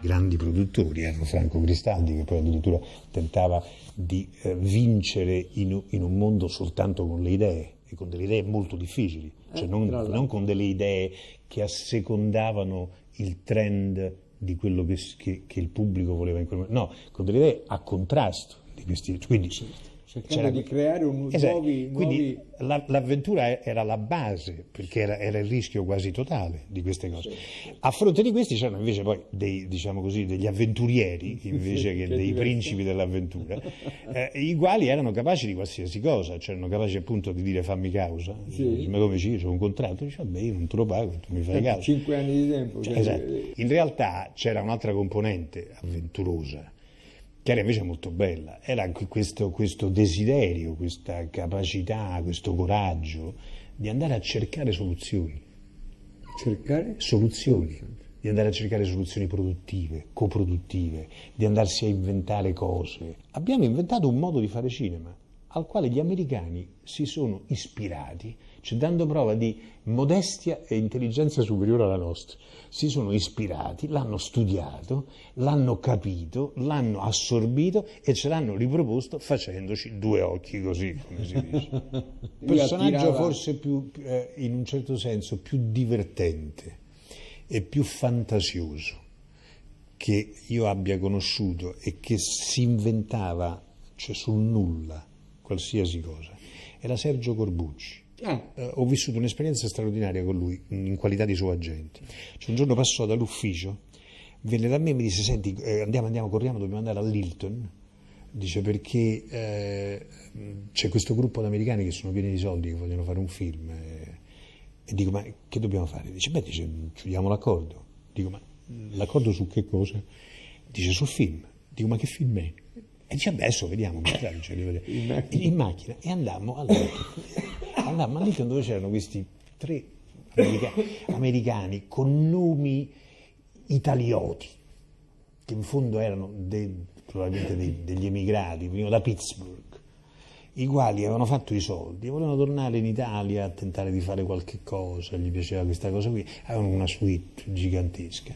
grandi produttori, erano eh, Franco Cristaldi che poi addirittura tentava di eh, vincere in, in, un mondo soltanto con le idee e con delle idee molto difficili, eh, cioè non, non con delle idee che assecondavano il trend di quello che, che, che il pubblico voleva in quel momento, no, con delle idee a contrasto di questi. Cioè, quindi, certo cercando di creare un esatto. nuovi, quindi nuovi... l'avventura era la base perché era, era, il rischio quasi totale di queste cose sì. a fronte di questi c'erano invece poi dei, diciamo così, degli avventurieri invece sì, che, che dei principi dell'avventura eh, i quali erano capaci di qualsiasi cosa cioè erano capaci appunto di dire fammi causa sì. ma come ci c'è un contratto dice vabbè io non te lo pago tu mi fai causa cinque anni di tempo cioè, esatto. in realtà c'era un'altra componente avventurosa Terra invece è molto bella, era questo, questo desiderio, questa capacità, questo coraggio di andare a cercare soluzioni. Cercare? soluzioni. Di andare a cercare soluzioni produttive, coproduttive, di andarsi a inventare cose. Abbiamo inventato un modo di fare cinema al quale gli americani si sono ispirati cioè dando prova di modestia e intelligenza superiore alla nostra. Si sono ispirati, l'hanno studiato, l'hanno capito, l'hanno assorbito e ce l'hanno riproposto facendoci due occhi così, come si dice. Personaggio forse più, eh, in un certo senso, più divertente e più fantasioso che io abbia conosciuto e che si inventava, cioè sul nulla, qualsiasi cosa, era Sergio Corbucci Ah. Eh, ho vissuto un'esperienza straordinaria con lui in qualità di suo agente. Cioè, un giorno passò dall'ufficio, venne da me e mi disse: Senti, eh, andiamo, andiamo, corriamo, dobbiamo andare all'Hilton. Dice perché eh, c'è questo gruppo di americani che sono pieni di soldi, che vogliono fare un film. E, eh. e dico: Ma che dobbiamo fare? Dice: Beh, dice, chiudiamo l'accordo. Dico: Ma l'accordo su che cosa? Dice: Sul film. Dico: Ma che film è? E dice, beh, adesso vediamo, in, macchina. in macchina. E andammo all'altro. Cioè, andammo lì dove c'erano questi tre americani, americani con nomi italioti, che in fondo erano dei, probabilmente dei, degli emigrati, venivano da Pittsburgh, i quali avevano fatto i soldi e volevano tornare in Italia a tentare di fare qualche cosa, gli piaceva questa cosa qui, avevano una suite gigantesca.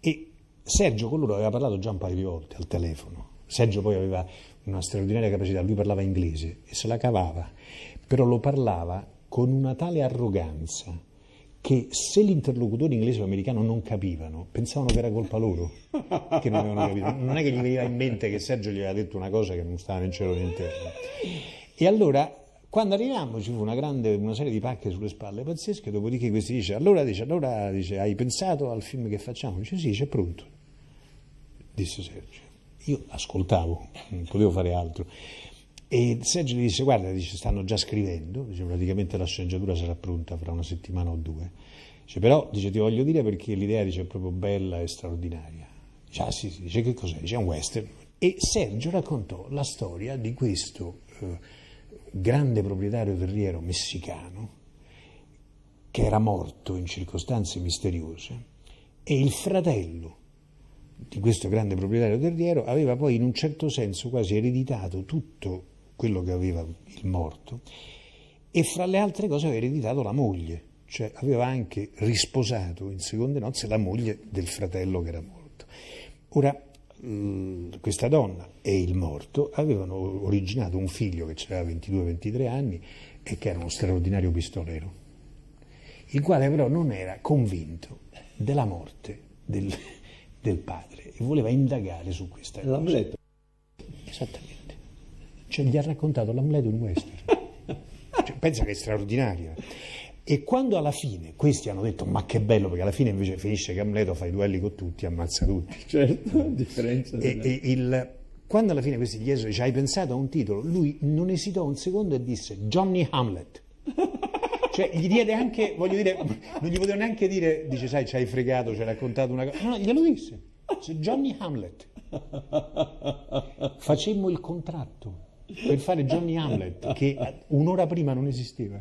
E Sergio con loro aveva parlato già un paio di volte al telefono. Sergio poi aveva una straordinaria capacità, lui parlava inglese e se la cavava però lo parlava con una tale arroganza che se l'interlocutore inglese o americano non capivano, pensavano che era colpa loro che non avevano capito. Non è che gli veniva in mente che Sergio gli aveva detto una cosa che non stava in cielo né in terra. E allora quando arriviamo ci fu una, grande, una serie di pacche sulle spalle pazzesche, dopodiché questi dice allora, dice, allora dice, hai pensato al film che facciamo? Dice sì, c'è pronto, disse Sergio. Io ascoltavo, non potevo fare altro. E Sergio gli disse, guarda, dice, stanno già scrivendo, dice, praticamente la sceneggiatura sarà pronta fra una settimana o due. Dice, però, dice, ti voglio dire perché l'idea dice, è proprio bella e straordinaria. Dice, ah sì, sì, dice, che cos'è? Dice, è un western. E Sergio raccontò la storia di questo eh, grande proprietario terriero messicano che era morto in circostanze misteriose e il fratello di questo grande proprietario terriero aveva poi in un certo senso quasi ereditato tutto quello che aveva il morto, e fra le altre cose aveva ereditato la moglie, cioè aveva anche risposato in seconde nozze la moglie del fratello che era morto. Ora, questa donna e il morto avevano originato un figlio che aveva 22-23 anni e che era uno straordinario pistolero, il quale però non era convinto della morte del, del padre e voleva indagare su questa cosa. L'ha detto. Esattamente. Cioè, gli ha raccontato l'Amleto in western. Cioè, pensa che è straordinario. Eh. E quando alla fine questi hanno detto ma che bello, perché alla fine invece finisce che Amleto fa i duelli con tutti, ammazza tutti. Certo, a differenza. E, della... e il, quando alla fine questi gli chiesero: ci hai pensato a un titolo, lui non esitò un secondo e disse Johnny Hamlet. cioè gli diede anche, voglio dire, non gli poteva neanche dire, dice sai ci hai fregato, ci hai raccontato una cosa. No, no, glielo disse. Johnny Hamlet. Facemmo il contratto per fare Johnny Hamlet, che un'ora prima non esisteva.